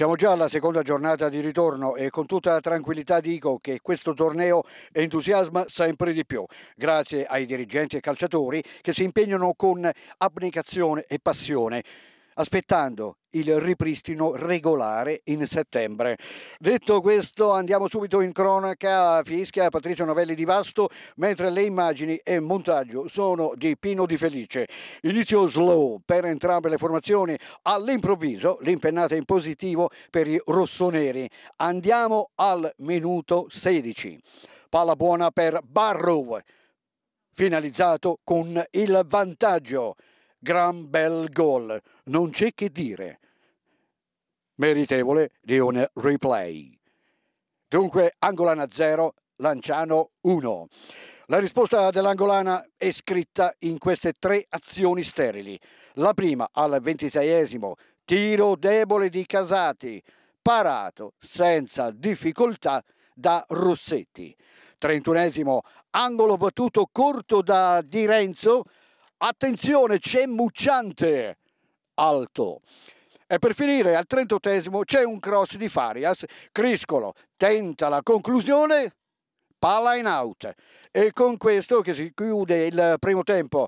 Siamo già alla seconda giornata di ritorno e con tutta tranquillità dico che questo torneo entusiasma sempre di più, grazie ai dirigenti e calciatori che si impegnano con abnegazione e passione aspettando il ripristino regolare in settembre. Detto questo andiamo subito in cronaca Fischia, Patrizio Novelli di Vasto, mentre le immagini e montaggio sono di Pino Di Felice. Inizio slow per entrambe le formazioni, all'improvviso l'impennata in positivo per i rossoneri. Andiamo al minuto 16. Palla buona per Barrow, finalizzato con il vantaggio gran bel gol, non c'è che dire. Meritevole di un replay. Dunque Angolana 0, Lanciano 1. La risposta dell'Angolana è scritta in queste tre azioni sterili. La prima al ventiseiesimo, tiro debole di Casati, parato senza difficoltà da Rossetti. Trentunesimo, angolo battuto corto da Di Renzo, Attenzione, c'è Mucciante alto. E per finire, al 38 c'è un cross di Farias. Criscolo tenta la conclusione, palla in out. E con questo che si chiude il primo tempo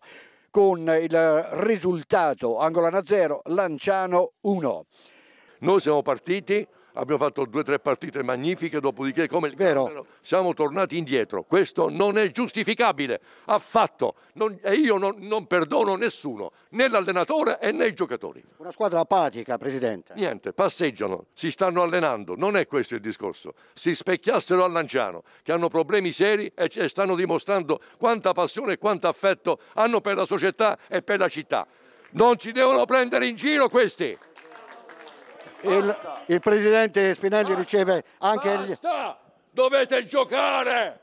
con il risultato Angolana 0, Lanciano 1. Noi siamo partiti abbiamo fatto due o tre partite magnifiche, dopodiché come Vero. siamo tornati indietro. Questo non è giustificabile, affatto. Non, e io non, non, perdono nessuno, né l'allenatore né i giocatori. Una squadra apatica, Presidente. Niente, passeggiano, si stanno allenando, non è questo il discorso. Si specchiassero a Lanciano, che hanno problemi seri e stanno dimostrando quanta passione e quanto affetto hanno per la società e per la città. Non ci devono prendere in giro questi. Il, il, presidente Spinelli Basta. riceve anche... Basta! Gli... Dovete giocare!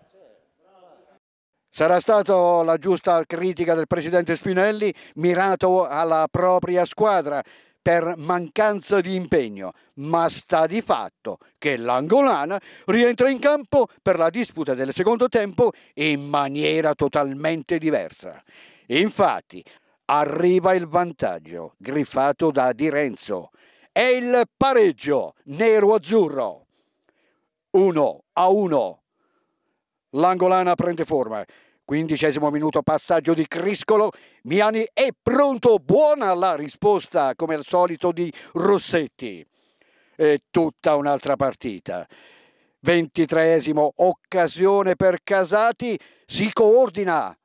Sarà stata la giusta critica del presidente Spinelli mirato alla propria squadra per mancanza di impegno, ma sta di fatto che l'angolana rientra in campo per la disputa del secondo tempo in maniera totalmente diversa. Infatti arriva il vantaggio griffato da Di Renzo è il pareggio nero-azzurro. 1 a 1. L'angolana prende forma. Quindicesimo minuto, passaggio di Criscolo. Miani è pronto, buona la risposta come al solito di Rossetti. È tutta un'altra partita. Ventitreesimo, occasione per Casati, si coordina.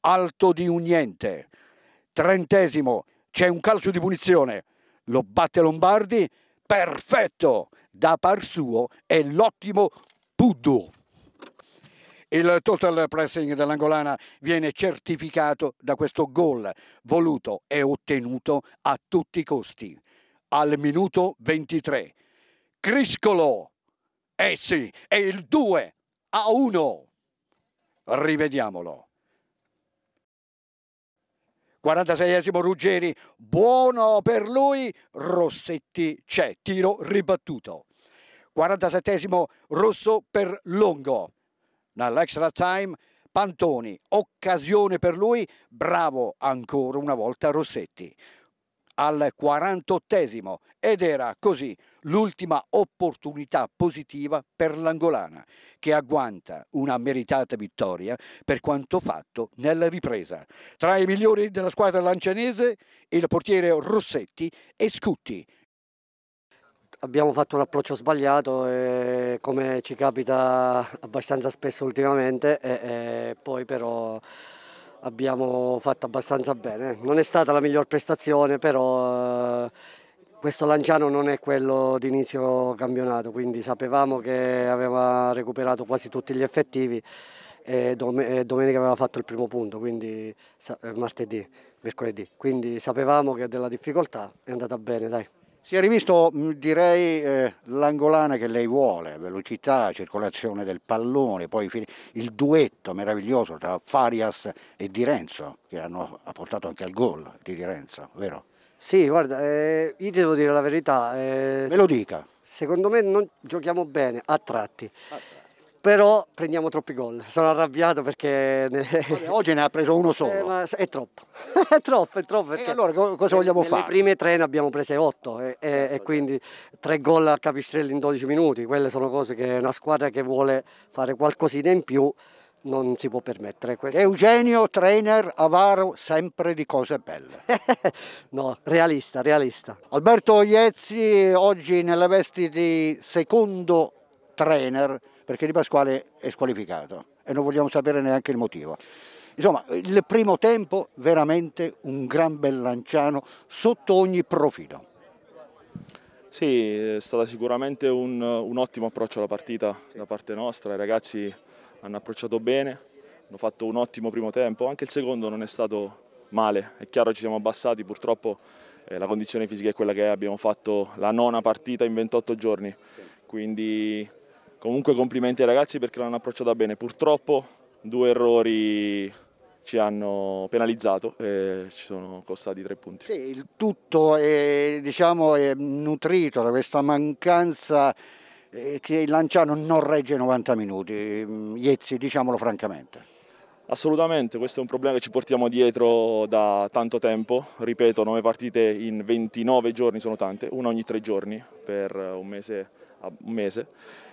Alto di un niente. Trentesimo, c'è un calcio di punizione lo batte Lombardi, perfetto, da par suo è l'ottimo Puddu. Il total pressing dell'Angolana viene certificato da questo gol voluto e ottenuto a tutti i costi. Al minuto 23. Criscolo! Eh sì, è il 2 a 1. Rivediamolo. 46esimo Ruggeri, buono per lui, Rossetti c'è, tiro ribattuto. 47esimo Rosso per Longo, dall'extra time Pantoni, occasione per lui, bravo ancora una volta Rossetti al 48 ed era così l'ultima opportunità positiva per l'Angolana, che agguanta una meritata vittoria per quanto fatto nella ripresa. Tra i migliori della squadra lancianese il portiere Rossetti e Scutti. Abbiamo fatto un approccio sbagliato, e eh, come ci capita abbastanza spesso ultimamente, e, eh, poi però abbiamo fatto abbastanza bene. Non è stata la miglior prestazione, però eh, questo Lanciano non è quello d'inizio inizio campionato, quindi sapevamo che aveva recuperato quasi tutti gli effettivi e domenica aveva fatto il primo punto, quindi eh, martedì, mercoledì. Quindi sapevamo che della difficoltà è andata bene, dai. Si è rivisto, mm, direi, eh, l'angolana che lei vuole, velocità, circolazione del pallone, poi il duetto meraviglioso tra Farias e Di Renzo, che hanno, ha portato anche al gol di Di Renzo, vero? Sì, guarda, eh, io devo dire la verità. Eh, Me lo dica. Secondo me non giochiamo bene, a tratti. A ah. tratti però prendiamo troppi gol. Sono arrabbiato perché... oggi ne ha preso uno eh, solo. Eh, è troppo, è troppo, è troppo. e allora cosa vogliamo nelle fare? Le prime tre ne abbiamo prese otto e, e, certo, e certo. quindi tre gol a Capistrelli in 12 minuti. Quelle sono cose che una squadra che vuole fare qualcosina in più non si può permettere. Questo. Eugenio, trainer, avaro, sempre di cose belle. no, realista, realista. Alberto Iezzi oggi nella veste di secondo trainer perché Di Pasquale è squalificato e non vogliamo sapere neanche il motivo. Insomma, il primo tempo veramente un gran bel lanciano sotto ogni profilo. Sì, è stato sicuramente un, un ottimo approccio alla partita da parte nostra, i ragazzi hanno approcciato bene, hanno fatto un ottimo primo tempo, anche il secondo non è stato male, è chiaro ci siamo abbassati, purtroppo eh, la condizione fisica è quella che è, abbiamo fatto la nona partita in 28 giorni, quindi Comunque complimenti ai ragazzi perché l'hanno approcciata bene. Purtroppo due errori ci hanno penalizzato e ci sono costati tre punti. Sì, il tutto è, diciamo, è nutrito da questa mancanza eh, che il Lanciano non regge 90 minuti, mm, Iezzi diciamolo francamente. Assolutamente, questo è un problema che ci portiamo dietro da tanto tempo, ripeto, 9 partite in 29 giorni sono tante, una ogni 3 giorni per eh, un mese, un mese,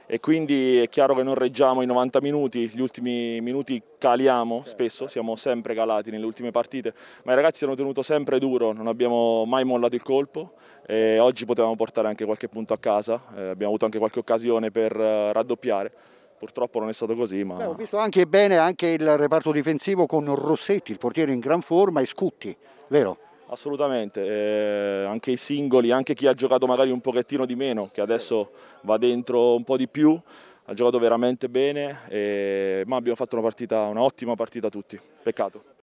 e quindi è chiaro che non reggiamo i 90 minuti, gli ultimi minuti caliamo certo. spesso, siamo sempre calati nelle ultime partite, ma i ragazzi hanno tenuto sempre duro, non abbiamo mai mollato il colpo e oggi potevamo portare anche qualche punto a casa, eh, abbiamo avuto anche qualche occasione per eh, raddoppiare purtroppo non è stato così. Ma... Beh, ho visto anche bene anche il reparto difensivo con Rossetti, il portiere in gran forma, e Scutti, vero? Assolutamente, eh, anche i singoli, anche chi ha giocato magari un pochettino di meno, che adesso va dentro un po' di più, ha giocato veramente bene, e... Eh, ma abbiamo fatto una partita, un'ottima partita tutti, peccato.